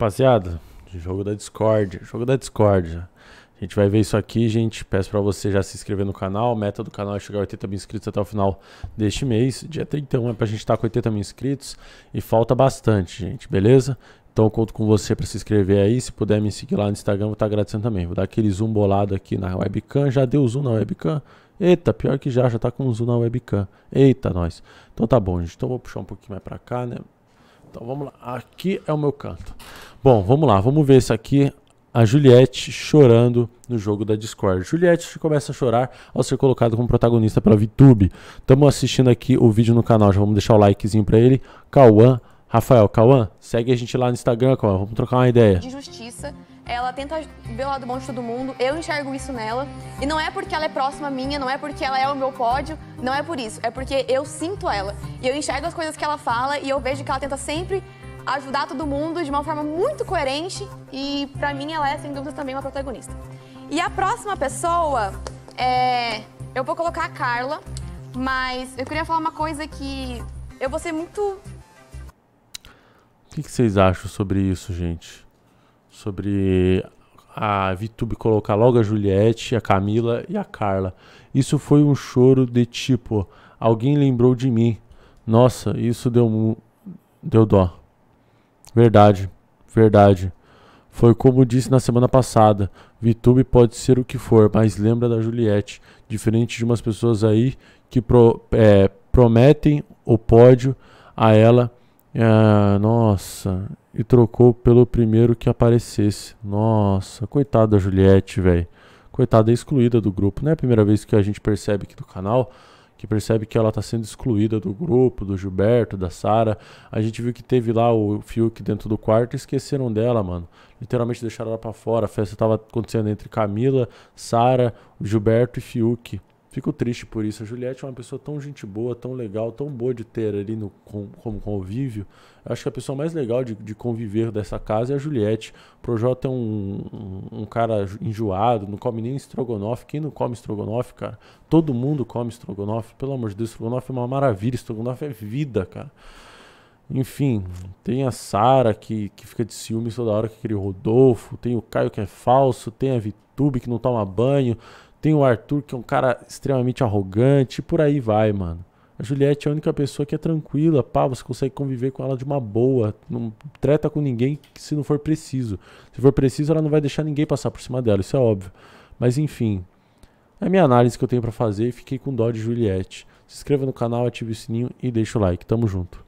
Rapaziada, jogo da Discord, jogo da Discord. A gente vai ver isso aqui, gente. Peço para você já se inscrever no canal. A meta do canal é chegar a 80 mil inscritos até o final deste mês. Dia 31 é para a gente estar tá com 80 mil inscritos. E falta bastante, gente, beleza? Então conto com você para se inscrever aí. Se puder me seguir lá no Instagram, vou estar tá agradecendo também. Vou dar aquele zoom bolado aqui na webcam. Já deu zoom na webcam? Eita, pior que já, já tá com zoom na webcam. Eita, nós. Então tá bom, gente. Então vou puxar um pouquinho mais para cá, né? Então vamos lá. Aqui é o meu canto. Bom, vamos lá, vamos ver isso aqui. A Juliette chorando no jogo da Discord. Juliette começa a chorar ao ser colocada como protagonista pela VTube. Estamos assistindo aqui o vídeo no canal, já vamos deixar o likezinho para ele. Cauã, Rafael, Cauã, segue a gente lá no Instagram, Cauã, vamos trocar uma ideia. De justiça, ela tenta ver o lado bom de todo mundo, eu enxergo isso nela. E não é porque ela é próxima minha, não é porque ela é o meu pódio, não é por isso. É porque eu sinto ela. E eu enxergo as coisas que ela fala e eu vejo que ela tenta sempre ajudar todo mundo de uma forma muito coerente e para mim ela é sem dúvida também uma protagonista. E a próxima pessoa é eu vou colocar a Carla, mas eu queria falar uma coisa que eu vou ser muito O que, que vocês acham sobre isso, gente? Sobre a Vitube colocar logo a Juliette, a Camila e a Carla. Isso foi um choro de tipo, alguém lembrou de mim. Nossa, isso deu deu dó. Verdade, verdade. Foi como disse na semana passada: Vitube pode ser o que for, mas lembra da Juliette. Diferente de umas pessoas aí que pro, é, prometem o pódio a ela. É, nossa, e trocou pelo primeiro que aparecesse. Nossa, coitada da Juliette, velho. Coitada, excluída do grupo. Não é a primeira vez que a gente percebe aqui do canal que percebe que ela está sendo excluída do grupo, do Gilberto, da Sara. A gente viu que teve lá o Fiuk dentro do quarto e esqueceram dela, mano. Literalmente deixaram ela para fora. A festa estava acontecendo entre Camila, Sara, Gilberto e Fiuk. Fico triste por isso. A Juliette é uma pessoa tão gente boa, tão legal, tão boa de ter ali no, como convívio. Acho que a pessoa mais legal de, de, conviver dessa casa é a Juliette. O Projota é um, um, um, cara enjoado, não come nem estrogonofe. Quem não come estrogonofe, cara? Todo mundo come estrogonofe. Pelo amor de Deus, estrogonofe é uma maravilha. Estrogonofe é vida, cara. Enfim, tem a Sara que, que fica de ciúmes toda hora que aquele Rodolfo. Tem o Caio que é falso. Tem a Vitube que não toma banho. Tem o Arthur, que é um cara extremamente arrogante, e por aí vai, mano. A Juliette é a única pessoa que é tranquila, pá, você consegue conviver com ela de uma boa, não treta com ninguém se não for preciso. Se for preciso, ela não vai deixar ninguém passar por cima dela, isso é óbvio. Mas enfim, é a minha análise que eu tenho para fazer e fiquei com dó de Juliette. Se inscreva no canal, ative o sininho e deixa o like. Tamo junto.